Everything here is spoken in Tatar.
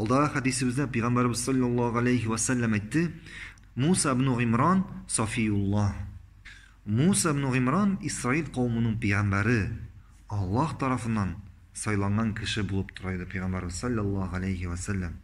Алдаа хадиси бізден, пейгамбар ба алейхи ва салям айтты, Муса ибн ғимран сафиу Муса ибн ғимран, Исраид қоумунын пейгамбары, аллаһ тарафыннан сайланган кеше булып тұрайды пейгамбар ба салли алейхи ва салям.